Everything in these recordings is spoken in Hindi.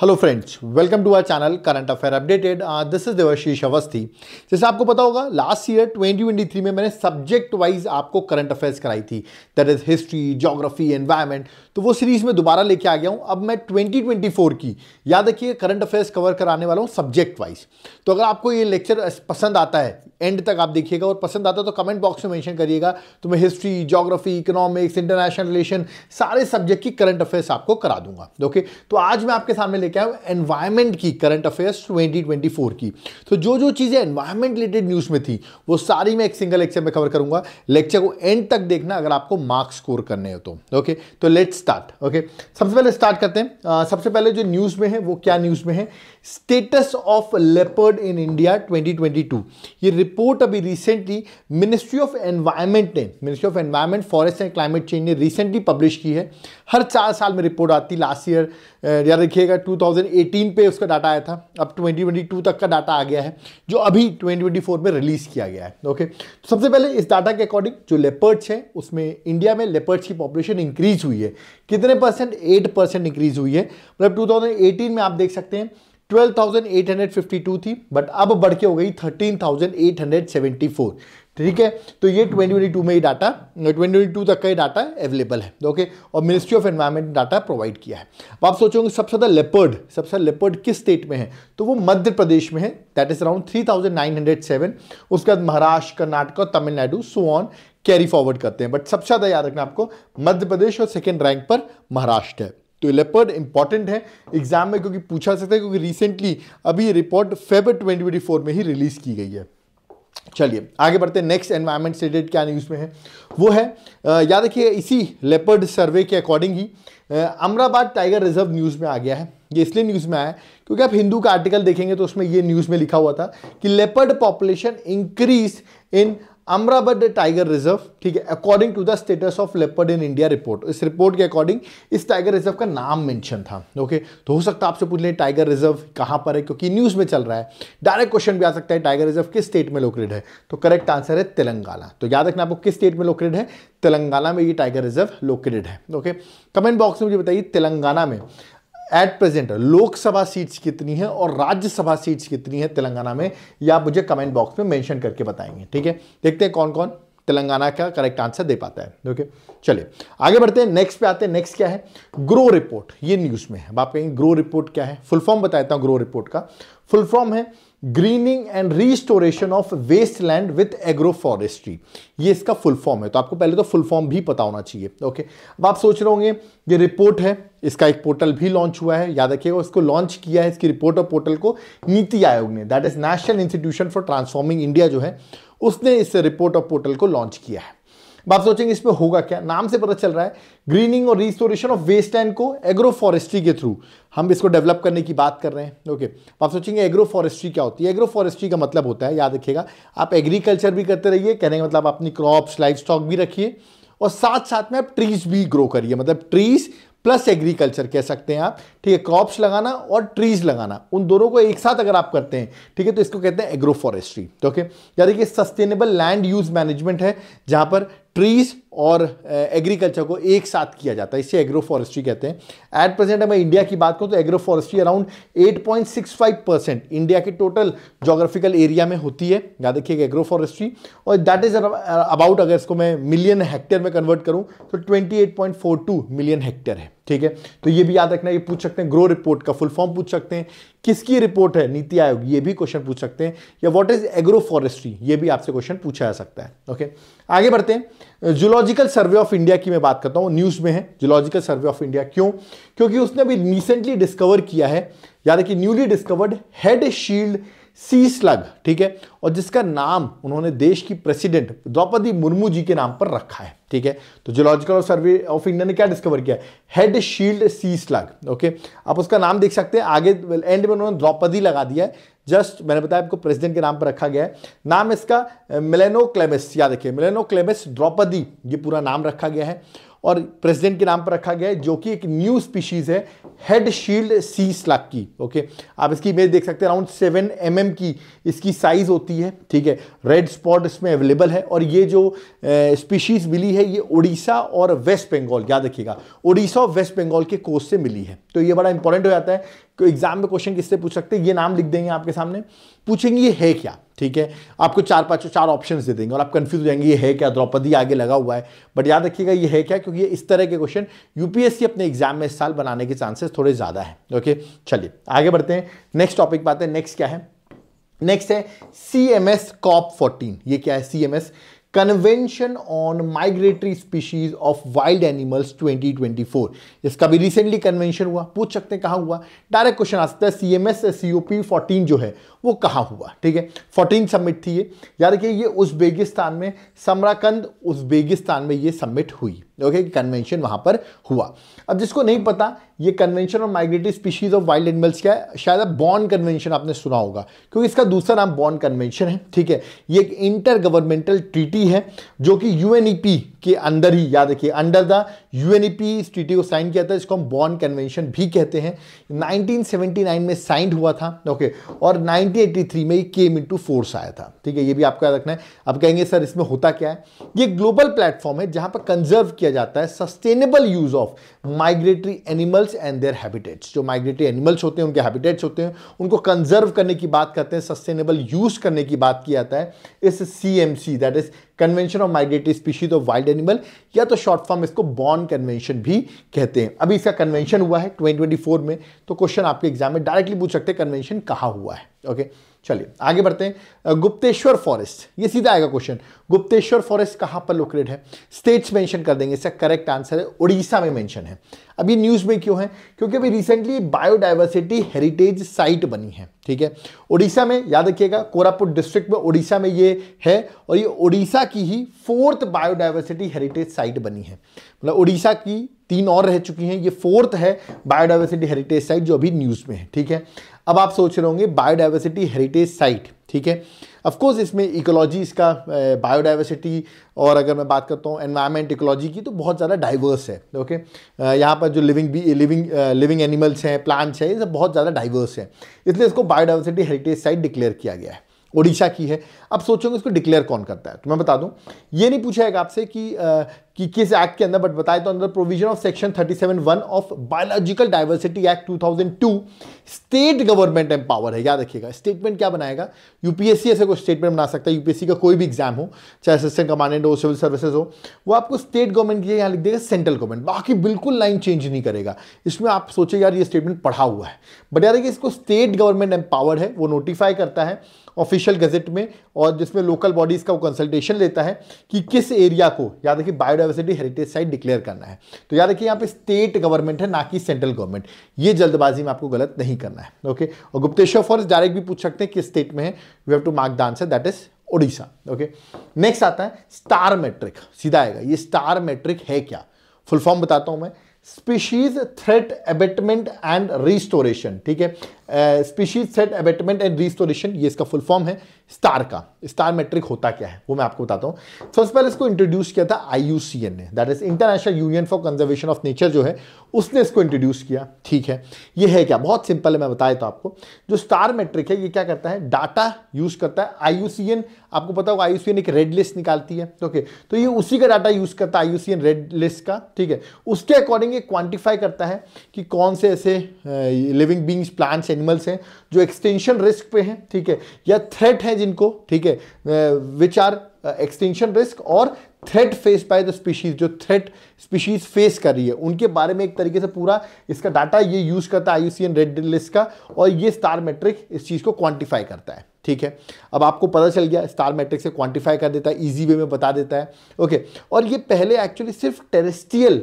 Hello friends welcome to our channel current affair updated this is Devashish Awasthi जैसे आपको पता होगा लास्ट ईयर 2023 में मैंने सब्जेक्ट वाइज आपको करंट अफेयर्स कराई थी that is history geography environment तो वो सीरीज में दोबारा लेके आ गया हूँ अब मैं 2024 की याद रखिए करंट अफेयर्स कवर कराने वाला हूँ सब्जेक्ट वाइज तो अगर आपको ये लेक्चर पसंद आता है एंड तक आप देखिएगा और पसंद आता है तो कमेंट बॉक्स में मेंशन करिएगा तो मैं history geography economics international relation सारे सब्जेक्ट की करंट अफेयर्स आपको करा दूंगा ओके तो आज मैं आपके सामने लेके आए एनवायरमेंट की करंट अफेयर्स 2024 की तो जो जो चीज़ें एनवायरमेंट रिलेटेड न्यूज़ में थी वो सारी मैं एक सिंगल लेक्चर में कवर करूंगा लेक्चर को एंड तक देखना अगर आपको मार्क्स स्कोर करने हो तो ओके तो लेट स्टार्ट ओके सबसे पहले स्टार्ट करते हैं आ, सबसे पहले जो न्यूज़ में है वो क्या न्यूज़ में है status of leopard in India 2022 ये रिपोर्ट अभी रिसेंटली मिनिस्ट्री ऑफ एनवायरमेंट ने ministry of environment forest and climate change ने रिसेंटली पब्लिश की है हर चार साल में रिपोर्ट आती लास्ट ईयर याद देखिएगा टू 2018 पे उसका डाटा आया था अब 2022 तक का डाटा आ गया है जो अभी 2024 में रिलीज़ किया गया है ओके तो सबसे पहले इस डाटा के अकॉर्डिंग जो लेपर्ड्स हैं उसमें इंडिया में लेपर्ड्स की पॉपुलेशन इंक्रीज हुई है कितने परसेंट एट परसेंट इंक्रीज हुई है मतलब 2018 में आप देख सकते हैं 12,852 थी बट अब बढ़ के हो गई 13,874 ठीक है तो ये 2022 में ही डाटा 2022 तक का ही डाटा अवेलेबल है ओके और ministry of environment data provide किया है अब आप सोचोगे सबसे ज़्यादा लेपर्ड सबसे ज़्यादा लेपर्ड किस स्टेट में है तो वो मध्य प्रदेश में है दैट इज अराउंड 3907 उसके बाद महाराष्ट्र कर्नाटक और Tamil Nadu so on carry forward करते हैं बट सबसे ज़्यादा याद रखना आपको मध्य प्रदेश और सेकेंड रैंक पर महाराष्ट्र है तो लेपर्ड इंपॉर्टेंट है एग्जाम में क्योंकि पूछा सकता है क्योंकि रिसेंटली अभी ये रिपोर्ट फेबर ट्वेंटी में ही रिलीज की गई है चलिए आगे बढ़ते हैं नेक्स्ट एनवायरमेंट स्टेटेड क्या न्यूज़ में है वो है याद रखिए इसी लेपर्ड सर्वे के अकॉर्डिंग ही अमराबाद टाइगर रिजर्व न्यूज़ में आ गया है ये इसलिए न्यूज़ में आया है क्योंकि आप हिंदू का आर्टिकल देखेंगे तो उसमें ये न्यूज़ में लिखा हुआ था कि leopard population increase in Amrabad tiger reserve ठीक है according to the status of leopard in India report इस रिपोर्ट के अकॉर्डिंग इस टाइगर रिजर्व का नाम मेंशन था ओके तो हो सकता है आपसे पूछ लें टाइगर रिजर्व कहां पर है क्योंकि न्यूज़ में चल रहा है डायरेक्ट क्वेश्चन भी आ सकता है टाइगर रिजर्व किस स्टेट में लोकेटेड है तो करेक्ट आंसर है तेलंगाना तो याद रखना आपको किस स्टेट में लोकेटेड है तेलंगाना में ये टाइगर रिजर्व लोकेटेड है ओके कमेंट बॉक्स में मुझे बताइए तेलंगाना में एट प्रेजेंट लोकसभा सीट्स कितनी है और राज्यसभा सीट्स कितनी है तेलंगाना में या आप मुझे कमेंट बॉक्स में मेंशन करके बताएंगे ठीक है देखते हैं कौन कौन तेलंगाना का करेक्ट आंसर दे पाता है ओके चलिए आगे बढ़ते हैं नेक्स्ट पे आते हैं नेक्स्ट क्या है ग्रो रिपोर्ट ये न्यूज़ में है आप कहेंगे ग्रो रिपोर्ट क्या है फुल फॉर्म बता देता हूँ ग्रो रिपोर्ट का फुल फॉर्म है greening and restoration of waste land with agro forestry ये इसका फुल फॉर्म है तो आपको पहले तो फुल फॉर्म भी पता होना चाहिए ओके अब आप सोच रहे होंगे ये रिपोर्ट है इसका एक पोर्टल भी लॉन्च हुआ है याद रखिएगा इसको लॉन्च किया है इसकी रिपोर्ट और पोर्टल को नीति आयोग ने that is national institution for transforming India जो है उसने इस रिपोर्ट और पोर्टल को लॉन्च किया है आप सोचेंगे इसमें होगा क्या नाम से पता चल रहा है ग्रीनिंग और रिस्टोरेशन ऑफ वेस्ट लैंड को एग्रो फॉरेस्ट्री के थ्रू हम इसको डेवलप करने की बात कर रहे हैं ओके आप सोचेंगे एग्रो फॉरेस्ट्री क्या होती है एग्रो फॉरेस्ट्री का मतलब होता है याद रखिएगा आप एग्रीकल्चर भी करते रहिए कहने का मतलब अपनी क्रॉप्स लाइफ स्टॉक भी रखिए और साथ साथ में आप ट्रीज भी ग्रो करिए मतलब ट्रीज प्लस एग्रीकल्चर कह सकते हैं आप ठीक है क्रॉप्स लगाना और ट्रीज लगाना उन दोनों को एक साथ अगर आप करते हैं ठीक है तो इसको कहते हैं एग्रो फॉरेस्ट्री ओके यानी कि सस्टेनेबल लैंड यूज मैनेजमेंट है जहां पर ट्रीज और एग्रीकल्चर को एक साथ किया जाता है इसे एग्रो फॉरेस्ट्री कहते हैं एट प्रेजेंट अगर इंडिया की बात करूँ तो agro forestry around 8.65 percent India के टोटल जोग्राफिकल एरिया में होती है याद रखिए एग्रो फॉरेस्ट्री और दैट इज अबाउट अगर इसको मैं मिलियन हेक्टेयर में कन्वर्ट करूँ तो ट्वेंटी मिलियन हेक्टेयर है ठीक है तो ये भी याद रखना ये पूछ सकते हैं ग्रो रिपोर्ट का फुल फॉर्म पूछ सकते हैं किसकी रिपोर्ट है नीति आयोग ये भी क्वेश्चन पूछ सकते हैं या व्हाट इज एग्रो फॉरेस्ट्री ये भी आपसे क्वेश्चन पूछा जा सकता है ओके आगे बढ़ते हैं जूलॉजिकल सर्वे ऑफ इंडिया की मैं बात करता हूँ न्यूज़ में है जूलॉजिकल सर्वे ऑफ इंडिया क्यों क्योंकि उसने अभी रिसेंटली डिस्कवर किया है याद कि newly discovered head shield sea slug ठीक है और जिसका नाम उन्होंने देश की प्रेसिडेंट द्रौपदी मुर्मू जी के नाम पर रखा है ठीक है तो जियोलॉजिकल सर्वे ऑफ इंडिया ने क्या डिस्कवर किया head shield sea slug okay आप उसका नाम देख सकते हैं आगे एंड में उन्होंने द्रौपदी लगा दिया है जस्ट मैंने बताया आपको प्रेसिडेंट के नाम पर रखा गया है नाम इसका मिलेनो uh, क्लेमिस याद रखिए मिलेनो क्लेमिस द्रौपदी ये पूरा नाम रखा गया है और प्रेसिडेंट के नाम पर रखा गया है जो कि एक न्यू स्पीशीज़ है हेड शील्ड सी स्लैप की ओके आप इसकी इमेज देख सकते हैं अराउंड सेवन एम mm की इसकी साइज़ होती है ठीक है रेड स्पॉट इसमें अवेलेबल है और ये जो स्पीशीज़ मिली है ये उड़ीसा और वेस्ट बंगाल याद रखिएगा उड़ीसा और वेस्ट बंगाल के कोस्ट से मिली है तो ये बड़ा इंपॉर्टेंट हो जाता है एग्जाम में क्वेश्चन किससे पूछ सकते हैं ये नाम लिख देंगे आपके सामने पूछेंगे ये है क्या ठीक है आपको चार पांच चार ऑप्शंस दे देंगे और आप कंफ्यूज हो जाएंगे ये है क्या द्रौपदी आगे लगा हुआ है बट याद रखिएगा ये है क्या क्योंकि ये इस तरह के क्वेश्चन यूपीएससी अपने एग्जाम में इस साल बनाने के चांसेस थोड़े ज़्यादा है ओके चलिए आगे बढ़ते हैं नेक्स्ट टॉपिक बात है नेक्स्ट क्या है नेक्स्ट है C M S COP fourteen ये क्या है C M S convention on migratory species of wild animals 2024 इसका भी रिसेंटली कन्वेंशन हुआ पूछ सकते हैं कहाँ हुआ डायरेक्ट क्वेश्चन आ सकता है C M S C O P fourteen जो है वो कहाँ हुआ ठीक है फोर्टीन सबमिट थी ये याद रखिए ये उजबेगिस्तान में समराकंद उजबेगिस्तान में ये सबमिट हुई ओके कन्वेंशन वहाँ पर हुआ अब जिसको नहीं पता ये convention of migratory species of wild animals क्या है शायद आप बॉन्ड कन्वेंशन आपने सुना होगा क्योंकि इसका दूसरा नाम बॉन्ड कन्वेंशन है ठीक है ये एक इंटर गवर्नमेंटल ट्रीटी है जो कि यूएनईपी के अंदर ही याद रखिए अंडर द यूएनईपी इस ट्रीटी को साइन किया था इसको हम बॉन कन्वेंशन भी कहते हैं 1979 में साइंड हुआ था ओके और 1983 में ये केम इनटू फोर्स आया था ठीक है ये भी आपको याद रखना है अब कहेंगे सर इसमें होता क्या है ये ग्लोबल प्लेटफॉर्म है जहां पर कंजर्व किया जाता है sustainable use of migratory animals and their habitats जो माइग्रेटरी एनिमल्स होते हैं उनके हैबिटेट्स होते हैं उनको कंजर्व करने की बात करते हैं सस्टेनेबल यूज करने की बात किया जाता है इस C M C that is convention of migratory species of wild animal या तो शॉर्ट फॉर्म इसको बॉर्न कन्वेंशन भी कहते हैं अभी इसका कन्वेंशन हुआ है 2024 में तो क्वेश्चन आपके एग्जाम में डायरेक्टली पूछ सकते हैं कन्वेंशन कहाँ हुआ है ओके okay? चलिए आगे बढ़ते हैं गुप्तेश्वर फॉरेस्ट ये सीधा आएगा क्वेश्चन गुप्तेश्वर फॉरेस्ट कहां पर लोकेटेड है स्टेट्स मेंशन कर देंगे इसका करेक्ट आंसर है उड़ीसा में मेंशन है अभी न्यूज़ में क्यों है क्योंकि अभी रिसेंटली बायोडाइवर्सिटी हेरिटेज साइट बनी है ठीक है उड़ीसा में याद रखिएगा कोरापुट डिस्ट्रिक्ट में उड़ीसा में ये है और ये उड़ीसा की ही फोर्थ बायोडाइवर्सिटी हेरिटेज साइट बनी है मतलब उड़ीसा की तीन और रह चुकी हैं ये फोर्थ है बायोडाइवर्सिटी हेरिटेज साइट जो अभी न्यूज़ में है ठीक है अब आप सोच रहे होंगे बायोडाइवर्सिटी हेरिटेज साइट ठीक है अफकोर्स इसमें इकोलॉजी इसका बायोडाइवर्सिटी और अगर मैं बात करता हूँ एनवायरमेंट इकोलॉजी की तो बहुत ज़्यादा डाइवर्स है ओके यहाँ पर जो living be living living animals हैं प्लांट्स हैं ये सब बहुत ज़्यादा डाइवर्स है इसलिए इसको बायोडाइवर्सिटी हेरिटेज साइट डिक्लेयर किया गया है ओडिशा की है अब सोचोगे इसको डिक्लेयर कौन करता है तो मैं बता दूं ये नहीं पूछा है आपसे कि कि किस एक्ट के अंदर बट बताए तो अंदर provision of section 37.1 of biological diversity act 2002 state government empower है याद रखिएगा स्टेटमेंट क्या बनाएगा यूपीएससी ऐसे कोई स्टेटमेंट बना सकता है यूपीएससी का कोई भी एग्जाम हो चाहे असिस्टेंट कमांडेंट हो सिविल सर्विसेज हो वो आपको स्टेट गवर्नमेंट की यहाँ लिख देगा सेंट्रल गवर्नमेंट बाकी बिल्कुल लाइन चेंज नहीं करेगा इसमें आप सोचे यार ये स्टेटमेंट पढ़ा हुआ है बट याद रखिए इसको स्टेट गवर्नमेंट एम्पावर है वो नोटिफाई करता है ऑफिशियल गजेट में और जिसमें लोकल बॉडीज़ का वो कंसल्टेशन लेता है कि किस एरिया को याद रखिए biodiversity biodiversity heritage site declare करना है तो याद रखिए यहाँ पे स्टेट गवर्नमेंट है ना कि सेंट्रल गवर्नमेंट ये जल्दबाजी में आपको गलत नहीं करना है ओके और गुप्तेश्वर फॉरेस्ट डायरेक्ट भी पूछ सकते हैं किस स्टेट में है we have to mark the answer that is Odisha okay next आता है स्टार मैट्रिक सीधा आएगा ये स्टार मैट्रिक है क्या फुल फॉर्म बताता हूँ मैं species threat abatement and restoration ठीक है species threat abatement and restoration ये इसका फुल फॉर्म है स्टार का स्टार मेट्रिक होता क्या है वो मैं आपको बताता हूँ सबसे पहले इसको इंट्रोड्यूस किया था आई ने that is international union for conservation of nature जो है उसने इसको इंट्रोड्यूस किया ठीक है ये है क्या बहुत सिंपल है मैं बताया था आपको जो स्टार मेट्रिक है ये क्या करता है डाटा यूज करता है आई आपको पता होगा आई एक रेड लिस्ट निकालती है ओके तो ये उसी का डाटा यूज करता है आई रेड लिस्ट का ठीक है उसके अकॉर्डिंग ये क्वान्टिफाई करता है कि कौन से ऐसे लिविंग बींग्स प्लांट्स एनिमल्स हैं जो एक्सटेंशन रिस्क पे हैं ठीक है या थ्रेट है जिनको ठीक है विच आर एक्सटेंशन रिस्क और threat face by the species जो थ्रेट स्पीशीज फेस कर रही है उनके बारे में एक तरीके से पूरा इसका डाटा ये यूज करता है आई रेड लिस्ट का और ये स्टार मेट्रिक इस चीज़ को क्वांटिफाई करता है ठीक है अब आपको पता चल गया स्टार मैट्रिक्स से क्वांटिफाई कर देता है इजी वे में बता देता है ओके और ये पहले एक्चुअली सिर्फ टेरेस्ट्रियल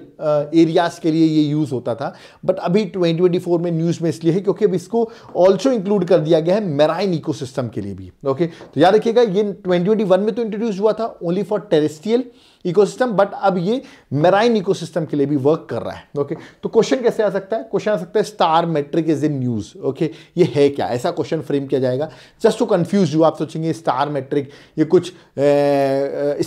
एरियाज़ के लिए ये यूज़ होता था बट अभी 2024 में न्यूज़ में इसलिए है क्योंकि अब इसको ऑल्सो इंक्लूड कर दिया गया है मेराइन इको के लिए भी ओके तो याद रखिएगा ये ट्वेंटी में तो इंट्रोड्यूस हुआ था only for terrestrial ecosystem but अब ये मेराइन इकोसिस्टम के लिए भी वर्क कर रहा है ओके okay? तो क्वेश्चन कैसे आ सकता है क्वेश्चन आ सकता है star metric is in news okay ये है क्या ऐसा क्वेश्चन फ्रेम किया जाएगा जस्ट टू कंफ्यूज यू आप सोचेंगे स्टार मेट्रिक ये कुछ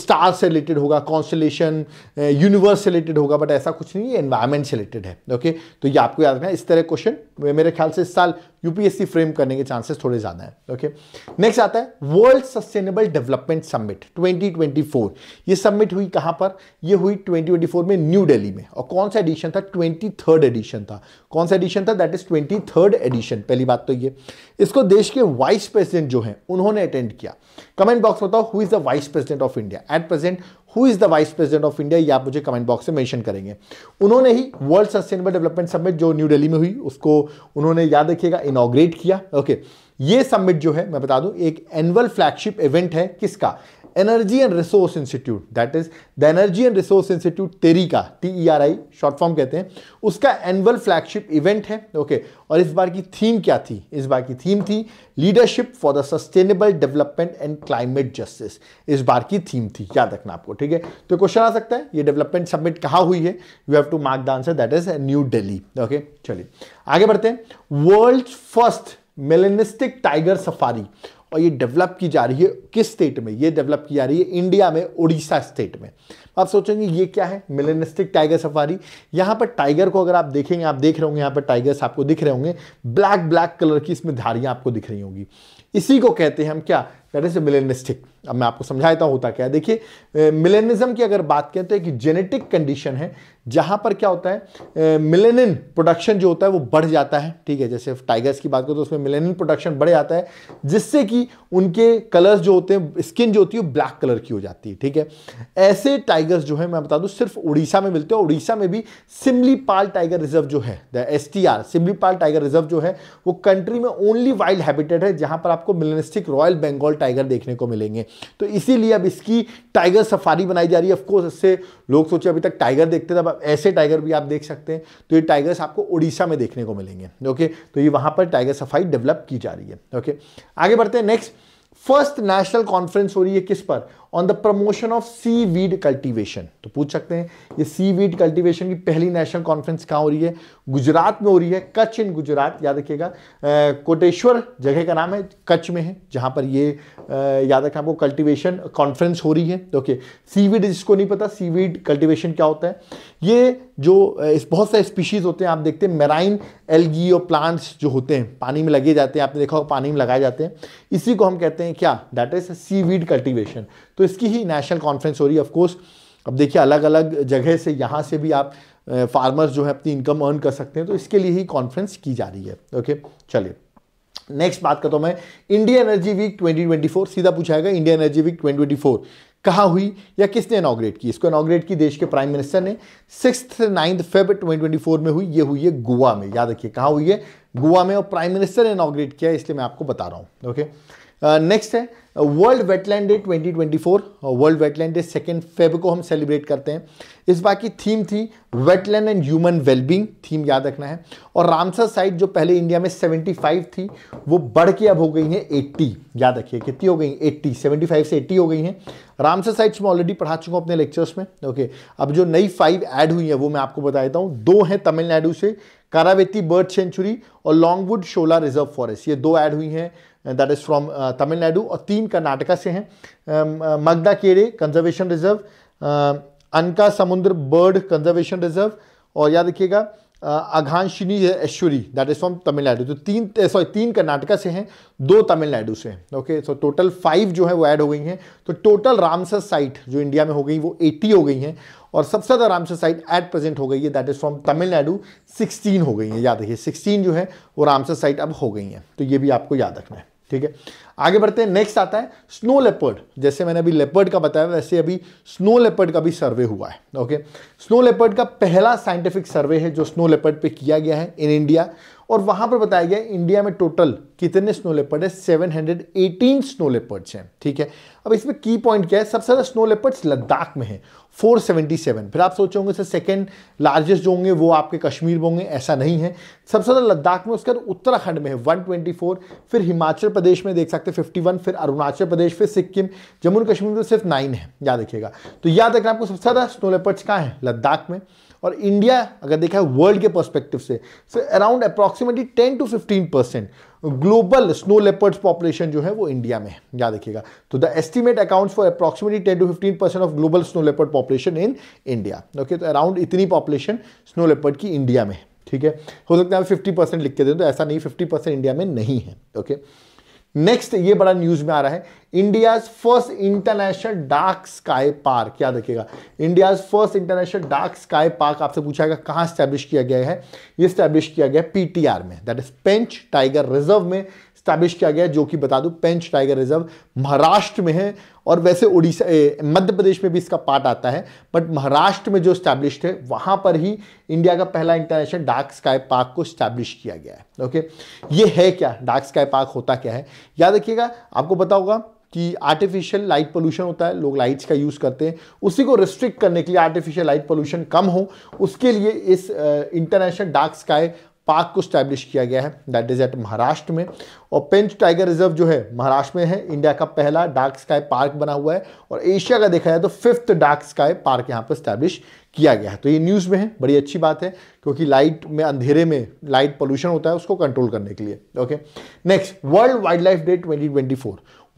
स्टार से रिलेटेड होगा कॉन्स्टलेशन यूनिवर्स से रिलेटेड होगा बट ऐसा कुछ नहीं है एनवायरमेंट से रिलेटेड है ओके okay? तो ये आपको याद रखना इस तरह क्वेश्चन मेरे ख्याल से इस साल यूपीएससी फ्रेम करने के चांसेस थोड़े ज़्यादा हैं ओके नेक्स्ट आता है वर्ल्ड सस्टेनेबल डेवलपमेंट समिट 2024 ये समिट हुई कहां पर ये हुई 2024 में न्यू दिल्ली में और कौन सा एडिशन था ट्वेंटी एडिशन था कौन सा एडिशन था दैट इज ट्वेंटी एडिशन पहली बात तो ये इसको देश के वाइस प्रेसिडेंट जो है उन्होंने अटेंड किया कमेंट बॉक्स बताओ who is the vice president of India at present who is the vice president of India ये आप मुझे कमेंट बॉक्स में मेंशन करेंगे उन्होंने ही वर्ल्ड सस्टेनेबल डेवलपमेंट समिट जो न्यू दिल्ली में हुई उसको उन्होंने याद रखिएगा इनोग्रेट किया ओके ये समिट जो है मैं बता दूं एक एनुअल फ्लैगशिप इवेंट है किसका energy and resource institute that is the energy and resource institute TERI का T E R I short form कहते हैं उसका एनुअल फ्लैगशिप इवेंट है ओके okay. और इस बार की थीम क्या थी इस बार की थीम थी leadership for the sustainable development and climate justice इस बार की थीम थी याद रखना आपको ठीक है तो क्वेश्चन आ सकता है ये डेवलपमेंट सबमिट कहाँ हुई है you have to mark the answer that is new Delhi okay चलिए आगे बढ़ते हैं world first melanistic tiger safari और ये डेवलप की जा रही है किस स्टेट में ये डेवलप की जा रही है इंडिया में उड़ीसा स्टेट में तो आप सोचेंगे ये क्या है मिलेनिस्टिक टाइगर सफारी यहाँ पर टाइगर को अगर आप देखेंगे आप देख रहे होंगे यहाँ पर टाइगर्स आपको दिख रहे होंगे ब्लैक ब्लैक कलर की इसमें धारियाँ आपको दिख रही होंगी इसी को कहते हैं हम क्या दैट इज मिलेनिस्टिक अब मैं आपको समझाता हूँ होता क्या देखिए मिलेनिज्म की अगर बात करें तो एक जेनेटिक कंडीशन है जहां पर क्या होता है मिलेनिन प्रोडक्शन जो होता है वो बढ़ जाता है ठीक है जैसे टाइगर्स की बात करें तो उसमें मिलेनिन प्रोडक्शन बढ़ जाता है जिससे कि उनके कलर्स जो होते हैं स्किन जो होती है ब्लैक कलर की हो जाती है ठीक है ऐसे टाइगर्स जो है मैं बता दूँ सिर्फ उड़ीसा में मिलते हैं उड़ीसा में भी सिमलीपाल टाइगर रिजर्व जो है the S T R Similipal tiger reserve जो है वो कंट्री में ओनली वाइल्ड हैबिटेड है जहाँ पर आपको मिलेनिस्टिक रॉयल बंगाल टाइगर देखने को मिलेंगे तो इसीलिए अब इसकी टाइगर सफारी बनाई जा रही है ऑफकोर्स इससे लोग सोचे अभी तक टाइगर देखते थे मतलब ऐसे टाइगर भी आप देख सकते हैं तो ये टाइगर्स आपको उड़ीसा में देखने को मिलेंगे ओके तो ये वहां पर टाइगर सफाई डेवलप की जा रही है ओके आगे बढ़ते हैं नेक्स्ट फर्स्ट नेशनल कॉन्फ्रेंस हो रही है किस पर on the promotion of seaweed cultivation तो पूछ सकते हैं ये सी वीड कल्टिवेशन की पहली नेशनल कॉन्फ्रेंस कहाँ हो रही है गुजरात में हो रही है कच्छ इन गुजरात याद रखिएगा कोटेश्वर जगह का नाम है कच्छ में है जहाँ पर ये आ, याद रखें आपको कल्टिवेशन कॉन्फ्रेंस हो रही है तो ओके सी वीड जिसको नहीं पता सी वीड कल्टिवेशन क्या होता है ये जो बहुत सारे स्पीशीज़ होते हैं आप देखते हैं मेराइन एलगी और प्लांट्स जो होते हैं पानी में लगे जाते हैं आपने देखा पानी में लगाए जाते हैं इसी को हम कहते हैं क्या that is seaweed cultivation तो इसकी ही नेशनल कॉन्फ्रेंस हो रही है ऑफकोर्स अब देखिए अलग अलग जगह से यहाँ से भी आप फार्मर्स जो है अपनी इनकम अर्न कर सकते हैं तो इसके लिए ही कॉन्फ्रेंस की जा रही है ओके चलिए नेक्स्ट बात करता हूँ मैं इंडिया एनर्जी वीक 2024 सीधा पूछा गया इंडिया एनर्जी वीक 2024 कहाँ हुई या किसने इनाग्रेट की इसको इनाग्रेट की देश के प्राइम मिनिस्टर ने सिक्स नाइन्थ फेब 2024 में हुई ये हुई है गोवा में याद रखिए कहाँ हुई है गोवा में और प्राइम मिनिस्टर ने इनाग्रेट किया इसलिए मैं आपको बता रहा हूँ ओके okay? नेक्स्ट uh, है world wetland day 2024 world wetland day second feb को हम सेलिब्रेट करते हैं इस बार की थीम थी wetland and human wellbeing theme याद रखना है और रामसर साइट जो पहले इंडिया में 75 थी वो बढ़ के अब हो गई है 80 याद रखिए कितनी हो गई 80 75 से 80 हो गई हैं रामसर साइट्स में ऑलरेडी पढ़ा चुका हूँ अपने लेक्चर्स में ओके अब जो नई फाइव ऐड हुई है वो मैं आपको बता देता हूँ दो हैं तमिलनाडु से कारावेती बर्ड सेंचुरी और लॉन्गवुड शोला रिजर्व फॉरेस्ट ये दो ऐड हुई हैं दैट इज़ फ्रॉम तमिलनाडु और तीन कर्नाटका से हैं मगदा केरे कंजर्वेशन रिजर्व अनका समुद्र बर्ड कंजर्वेशन रिजर्व और याद रखिएगा Aghanashini estuary that is from Tamil Nadu तो तीन सॉरी uh, तीन कर्नाटका से हैं दो तमिलनाडु से हैं ओके सो टोटल फाइव जो है वो ऐड हो गई हैं तो टोटल रामसर साइट जो इंडिया में हो गई वो एट्टी हो गई हैं और सबसे ज़्यादा रामसर साइट एट प्रेजेंट हो गई है that is from Tamil Nadu sixteen हो गई हैं याद रखिए सिक्सटीन जो है वो रामसर साइट अब हो गई हैं तो ये भी आपको याद रखना है ठीक है आगे बढ़ते हैं नेक्स्ट आता है स्नो लेपर्ड जैसे मैंने अभी लेपर्ड का बताया वैसे अभी स्नो लेपर्ड का भी सर्वे हुआ है ओके स्नो लेपर्ड का पहला साइंटिफिक सर्वे है जो स्नो लेपर्ड पे किया गया है इन इंडिया और वहां पर बताया गया इंडिया में टोटल कितने स्नो लेपर्ड है एटीन स्नो लेपर्ड्स हैं ठीक है अब इसमें की पॉइंट क्या है सबसे ज़्यादा स्नो लेपर्ड्स लद्दाख में है 477 फिर आप सोचोगे सर सेकेंड लार्जेस्ट जो होंगे वो आपके कश्मीर में होंगे ऐसा नहीं है सबसे ज़्यादा लद्दाख में उसके बाद उत्तराखंड में है 124 फिर हिमाचल प्रदेश में देख सकते हैं 51 फिर अरुणाचल प्रदेश फिर सिक्किम जम्मू कश्मीर में तो सिर्फ नाइन है याद रखिएगा तो याद रखना आपको सबसे ज़्यादा स्नोलेपर्ट्स कहाँ हैं लद्दाख में और इंडिया अगर देखा है वर्ल्ड के पर्सपेक्टिव से around approximately ten to fifteen percent global snow leopards population जो है वो इंडिया में है याद रखिएगा तो the estimate accounts for approximately ten to fifteen percent of global snow leopard population in India okay तो अराउंड इतनी पॉपुलेशन स्नो लेपर्ड की इंडिया में है ठीक है हो सकता है फिफ्टी परसेंट लिख के दें तो ऐसा नहीं फिफ्टी परसेंट इंडिया में नहीं है ओके okay? नेक्स्ट ये बड़ा न्यूज में आ रहा है India's first international dark sky park क्या देखेगा India's first international dark sky park आपसे पूछा गया स्टैब्लिश किया गया है ये स्टैब्लिश किया गया पीटीआर में that is Pench tiger reserve में स्टैब्लिश किया गया जो कि बता दूं पेंच टाइगर रिजर्व महाराष्ट्र में है और वैसे उड़ीसा मध्य प्रदेश में भी इसका पार्ट आता है बट महाराष्ट्र में जो स्टैब्लिश्ड है वहां पर ही इंडिया का पहला इंटरनेशनल डार्क स्काई पार्क को स्टैब्लिश किया गया है ओके ये है क्या डार्क स्काई पार्क होता क्या है याद रखिएगा आपको पता होगा कि आर्टिफिशियल लाइट पोल्यूशन होता है लोग लाइट्स का यूज़ करते हैं उसी को रिस्ट्रिक्ट करने के लिए आर्टिफिशियल लाइट पोल्यूशन कम हो उसके लिए इस इंटरनेशनल डार्क स्काई पार्क को स्टैब्लिश किया गया है दैट इज़ एट महाराष्ट्र में और पेंच टाइगर रिजर्व जो है महाराष्ट्र में है इंडिया का पहला डार्क स्काई पार्क बना हुआ है और एशिया का देखा जाए तो फिफ्थ डार्क स्काई पार्क यहाँ पर स्टैब्लिश किया गया है तो ये न्यूज़ में है बड़ी अच्छी बात है क्योंकि लाइट में अंधेरे में लाइट पोल्यूशन होता है उसको कंट्रोल करने के लिए okay next world wildlife day twenty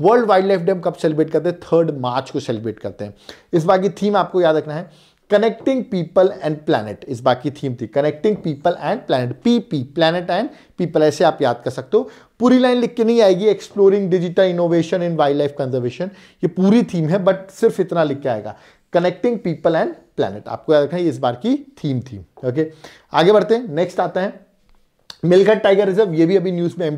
world wildlife day हम कब सेलिब्रेट करते हैं थर्ड मार्च को सेलिब्रेट करते हैं इस बार की थीम आपको याद रखना है कनेक्टिंग पीपल एंड प्लानट इस की थीम थी connecting people and planet P P planet and people ऐसे आप याद कर सकते हो पूरी लाइन लिख के नहीं आएगी exploring digital innovation in wildlife conservation ये पूरी थीम है बट सिर्फ इतना लिख के आएगा कनेक्टिंग पीपल एंड प्लानट आपको याद रखना इस बार की थीम थी ओके आगे बढ़ते हैं नेक्स्ट आता है मिलघट टाइगर रिजर्व ये भी अभी न्यूज़ में एम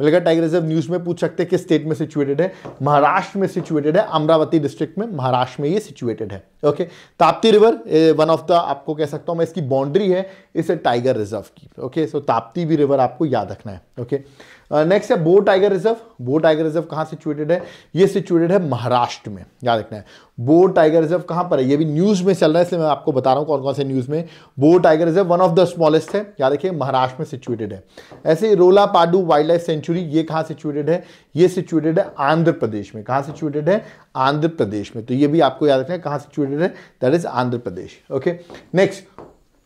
मिलकर टाइगर रिजर्व न्यूज में पूछ सकते हैं किस स्टेट में सिचुएटेड है महाराष्ट्र में सिचुएटेड है अमरावती डिस्ट्रिक्ट में महाराष्ट्र में ये सिचुएटेड है okay Tapti river one of the आपको कह सकता हूं मैं इसकी बाउंड्री है इसे टाइगर रिजर्व की ओके सो ताप्ती भी रिवर आपको याद रखना है ओके नेक्स्ट uh, है Bor tiger reserve Bor tiger reserve कहाँ सिचुएटेड है ये सिचुएटेड है महाराष्ट्र में याद रखना है बो टाइगर रिजर्व कहाँ पर है ये भी न्यूज़ में चल रहा है इसलिए मैं आपको बता रहा हूँ कौन कौन से न्यूज़ में Bor tiger reserve one of the smallest है याद रखिए महाराष्ट्र में सिचुएटेड है ऐसे ही रोला पाडू वाइल्ड लाइफ सेंचुरी सेंचुरी ये कहाँ सिचुएटेड है ये सिचुएटेड है आंध्र प्रदेश में कहाँ सिचुएटेड है आंध्र प्रदेश में तो ये भी आपको याद रखना है कहाँ सिचुएटेड है that is Andhra Pradesh okay next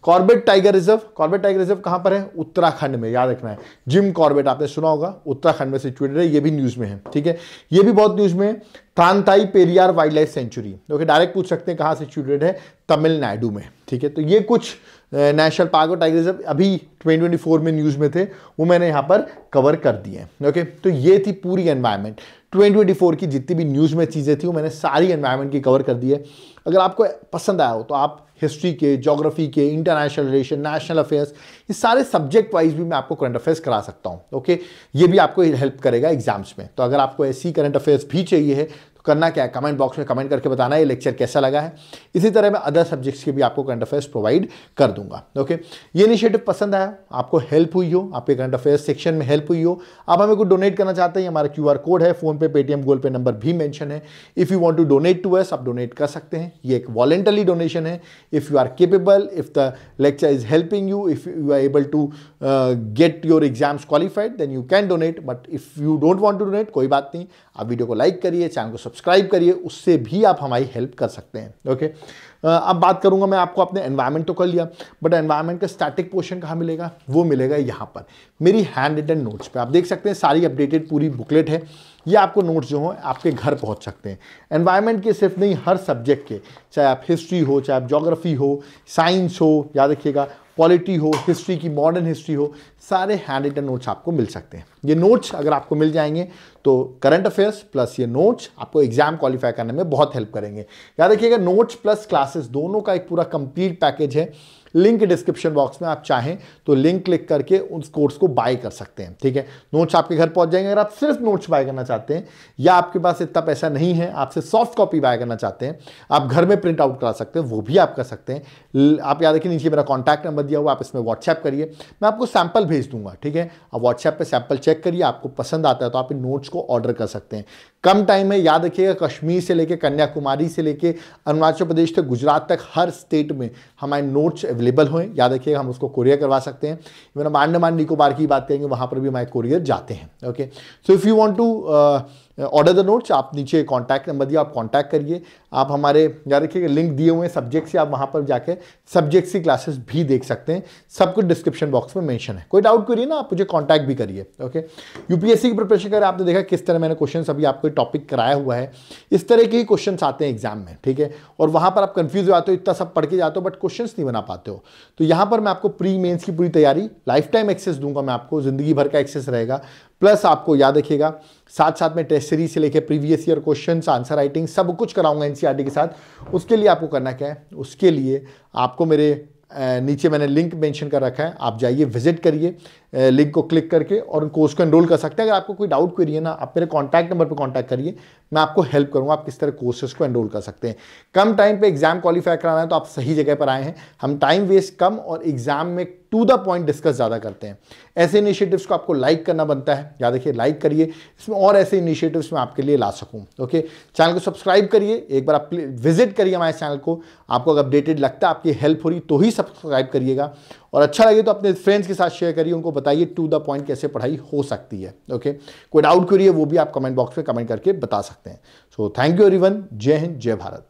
Corbett tiger reserve Corbett tiger reserve कहां पर है उत्तराखंड में याद रखना है जिम कॉर्बेट आपने सुना होगा उत्तराखंड में सिचुएटेड है ये भी न्यूज़ में है ठीक है ये भी बहुत न्यूज़ में है Thanthai Periyar wildlife sanctuary okay direct पूछ सकते हैं कहां सिचुएटेड है तमिलनाडु में ठीक है तो ये कुछ नेशनल पार्क और टाइगर रिजर्व अभी 2024 में न्यूज़ में थे वो मैंने यहां पर कवर कर दिए ओके तो ये थी पूरी एनवायरमेंट 2024 की जितनी भी न्यूज़ में चीज़ें थी वो मैंने सारी एनवायरनमेंट की कवर कर दी है अगर आपको पसंद आया हो तो आप हिस्ट्री के ज्योग्राफी के इंटरनेशनल रिलेशन नेशनल अफेयर्स ये सारे सब्जेक्ट वाइज भी मैं आपको करंट अफेयर्स करा सकता हूँ ओके ये भी आपको हेल्प करेगा एग्जाम्स में तो अगर आपको ऐसी करंट अफेयर्स भी चाहिए करना क्या है कमेंट बॉक्स में कमेंट करके बताना ये लेक्चर कैसा लगा है इसी तरह मैं अदर सब्जेक्ट्स के भी आपको करंट अफेयर्स प्रोवाइड कर दूंगा ओके ये इनिशिएटिव पसंद आया आपको हेल्प हुई हो आपके करंट अफेयर्स सेक्शन में हेल्प हुई हो आप हमें कुछ डोनेट करना चाहते हैं हमारा क्यू कोड है PhonePe Paytm Google Pay number भी मैंशन है if you want to donate to us आप डोनेट कर सकते हैं ये एक वॉलेंटली डोनेशन है if you are capable if the lecture is helping you if you are able to get your exams qualified then you can donate but if you don't want to donate कोई बात नहीं आप वीडियो को लाइक करिए चैनल को सब्सक्राइब सब्सक्राइब करिए उससे भी आप हमारी हेल्प कर सकते हैं ओके अब बात करूंगा मैं आपको अपने एनवायरमेंट तो कर लिया बट एनवायरमेंट का स्टैटिक पोर्शन कहाँ मिलेगा वो मिलेगा यहाँ पर मेरी हैंड रिटन नोट्स पे आप देख सकते हैं सारी अपडेटेड पूरी बुकलेट है ये आपको नोट्स जो हों आपके घर पहुंच सकते हैं एनवायरनमेंट के सिर्फ नहीं हर सब्जेक्ट के चाहे आप हिस्ट्री हो चाहे आप जोग्राफी हो साइंस हो याद रखिएगा पॉलिटी हो हिस्ट्री की मॉडर्न हिस्ट्री हो सारे हैंड रिटन नोट्स आपको मिल सकते हैं ये नोट्स अगर आपको मिल जाएंगे तो करंट अफेयर्स प्लस ये नोट्स आपको एग्जाम क्वालिफाई करने में बहुत हेल्प करेंगे याद रखिएगा नोट्स प्लस क्लास क्लासेस दोनों का एक पूरा कंप्लीट पैकेज है लिंक डिस्क्रिप्शन बॉक्स में आप चाहें तो लिंक क्लिक करके उस कोर्स को बाय कर सकते हैं ठीक है नोट्स आपके घर पहुंच जाएंगे अगर आप सिर्फ नोट्स बाय करना चाहते हैं या आपके पास इतना पैसा नहीं है आपसे सॉफ्ट कॉपी बाय करना चाहते हैं आप घर में प्रिंट आउट करा सकते हैं वो भी आप कर सकते हैं आप याद रखिए नीचे मेरा कॉन्टैक्ट नंबर दिया हुआ आप इसमें व्हाट्सएप करिए मैं आपको सैंपल भेज दूंगा ठीक है आप व्हाट्सएप पर सैंपल चेक करिए आपको पसंद आता है तो आप इन नोट्स को ऑर्डर कर सकते हैं कम टाइम में याद रखिएगा कश्मीर से लेके कन्याकुमारी से लेके अरुणाचल प्रदेश तक गुजरात तक हर स्टेट में हमारे नोट्स अवेलेबल हुए याद रखिएगा हम उसको कोरियर करवा सकते हैं इवन हम अंडमान निकोबार की बात करेंगे वहाँ पर भी हमारे कोरियर जाते हैं okay so if you want to order the notes आप नीचे कॉन्टैक्ट नंबर दिया आप कॉन्टैक्ट करिए आप हमारे याद रखिए लिंक दिए हुए सब्जेक्ट से आप वहाँ पर जाके सब्जेक्ट की क्लासेस भी देख सकते हैं सब कुछ डिस्क्रिप्शन बॉक्स में मेंशन है कोई डाउट करिए ना आप मुझे कॉन्टैक्ट भी करिए ओके यूपीएससी की प्रिपरेशन करें आपने देखा किस तरह मैंने क्वेश्चन अभी आपको टॉपिक कराया हुआ है इस तरह के ही क्वेश्चन आते हैं एग्जाम में ठीक है और वहाँ पर आप कन्फ्यूज हो जाते हो इतना सब पढ़ के जाते हो बट क्वेश्चन नहीं बना पाते हो तो यहाँ पर मैं आपको प्री मेन्स की पूरी तैयारी लाइफ टाइम एक्सेस दूंगा मैं आपको ज़िंदगी भर का एक्सेस रहेगा प्लस आपको याद रखिएगा साथ साथ में टेस्ट सीरीज से लेकर previous year question answer writing सब कुछ कराऊंगा एनसीईआरटी e के साथ उसके लिए आपको करना क्या है उसके लिए आपको मेरे नीचे मैंने लिंक मेंशन कर रखा है आप जाइए विजिट करिए लिंक को क्लिक करके और उन कोर्स को एनरोल कर सकते हैं अगर आपको कोई डाउट क्वेरी है ना आप मेरे कॉन्टैक्ट नंबर पर कॉन्टैक्ट करिए मैं आपको हेल्प करूंगा आप किस तरह कोर्सेज को एनरोल कर सकते हैं कम टाइम पे एग्जाम क्वालिफाई कराना है तो आप सही जगह पर आए हैं हम टाइम वेस्ट कम और एग्जाम में टू द पॉइंट डिस्कस ज़्यादा करते हैं ऐसे इनिशिएटिव्स को आपको लाइक करना बनता है याद रखिए लाइक करिए इसमें और ऐसे इनिशिएटिव्स मैं आपके लिए ला सकूँ ओके चैनल को सब्सक्राइब करिए एक बार आप विजिट करिए हमारे चैनल को आपको अगर अपडेटेड लगता है आपकी हेल्प हो रही तो ही सब्सक्राइब करिएगा और अच्छा लगे तो अपने फ्रेंड्स के साथ शेयर करिए उनको बताइए टू द पॉइंट कैसे पढ़ाई हो सकती है ओके कोई डाउट है वो भी आप कमेंट बॉक्स में कमेंट करके बता सकते हैं सो थैंक यू एवरी जय हिंद जय भारत